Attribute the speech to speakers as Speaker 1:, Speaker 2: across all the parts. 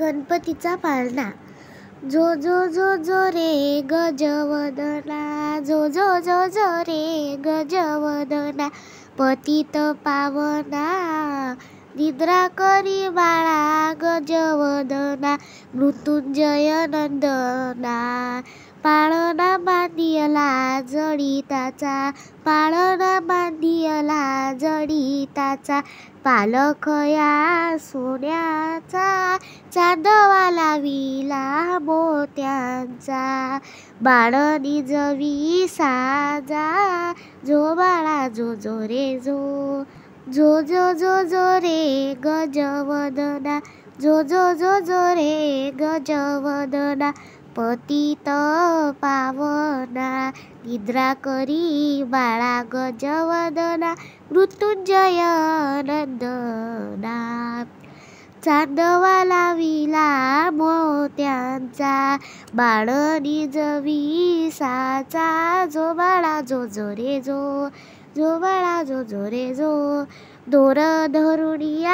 Speaker 1: गणपतीचा पाळणा जो जो जो जो रे गजवदना जो जो जो जो रे गजवदना पतित पावना निद्रा करी बाळा गजवदना मृत्युंजय नंदना पाड न बाँधिएला जडी ताचा पाड न बाँधिएला जडी ताचा पालखया सोन्याचा चांदवाला विला मोत्यांचा बाळणी जवी साजा जो बाळा जो जो रे जो जो जो जो जो रे गजवदना जो जो जो जो रे गजवदना पतित पावना निद्रा करी बाळा गजवदना मृत्युंजय नंदना चांदवा विला मोत्यांचा बाळणी जविसाचा जो बाळा जो जो रे जो जो बाळा जो जो रे जो धोरधरुडिया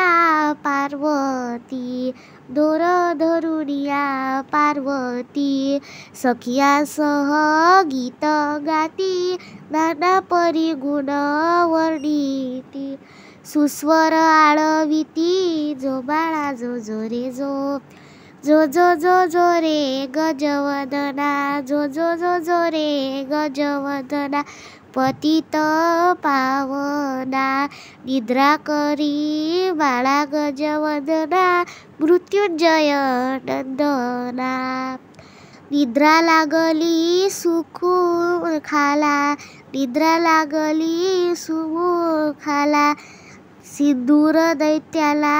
Speaker 1: पार्वती धोरधरुडिया पार्वती सखिया सह गीत गाती नाना परि गुण वर्णिती सुस्वर आळविती जो बाळा जो जो रे जो जो जो जो जो रे गजवदना जो जो जो जो रे गजवदना પતિત निद्रा નિદ્રા કરી બાળા ગજવદના मृत्युंजय નંદના निद्रा लागली खाला निद्रा लागली सुमू खाला सिंदूर दैत्याला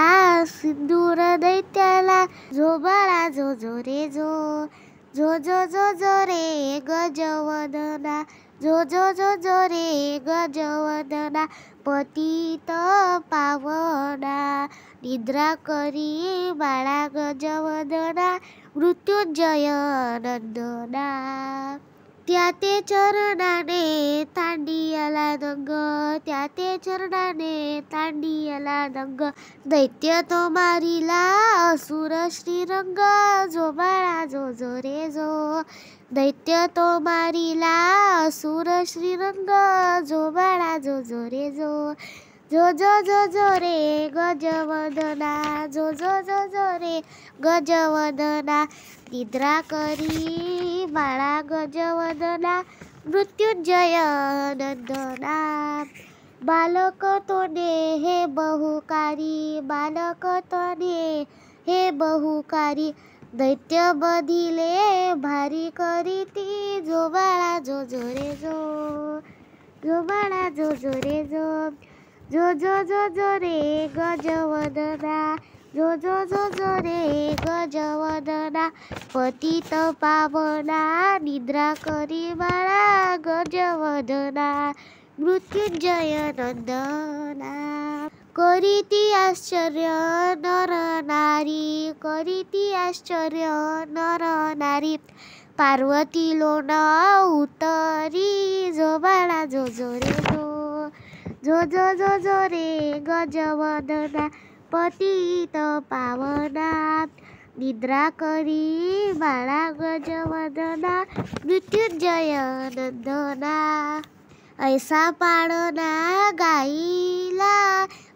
Speaker 1: सिंदूर दैत्याला जो बाळा जो जो रे जो जो जो जो जो रे गजवदना জো জো জো জো রে গজওদনা পতিত পাবনা নিদ্রা করি বাড়া গজবদনা মৃত্যুঞ্জয় নন্দনা त्याते चरणाने तांडियाला दंग त्याते चरणाने तांडियाला दंग दैत्य तो मारिला असुर श्रीरंग जो बाळा जो जो रे जो दैत्य तो मारिला असुर श्रीरंग जो बाळा जो जो रे जो जो जो जो जो रे गजवदना जो जो जो जो रे गजवदना निद्रा करी गजवदना, बाजवन्दना मृत्युञ्जय बालक़ तने हे बहुकारी बालक हे बहुकारी दैत्य बधिले भारी जो रे जो जो जो रे जो जो जो जो जो रे गजवदना जो जो जो जो रे गजवदना पतित पावना निद्रा करी बाळा गजवदना मृत्युञ्जय नन्दना करीति आश्चर्य नर नारी करीति आश्चर्य नर नारी पार्वती लोन उतरी जो बाला जो जो रे जो जो जो जो जो रे गजवदना पतित पावना निद्रा करी बाळा गजवदना मृत्युंजय नंदना ऐसा पाळना गाईला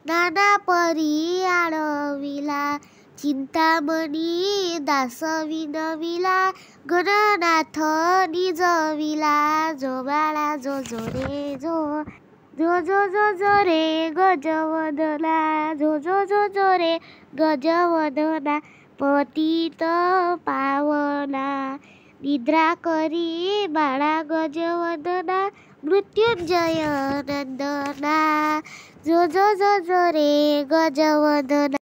Speaker 1: नाना परी आळविला चिंतामणि दास विनविला गणनाथ निजविला जो बाळा जो जो रे जो जो जो जो जो रे गजवन्दना जो जो जो जो रे गजवन्दना पति त पाउना निद्रा करी बाणा गजवन्दना मृत्युञ्जय नन्दना जो जो जो जो रे गजवन्दना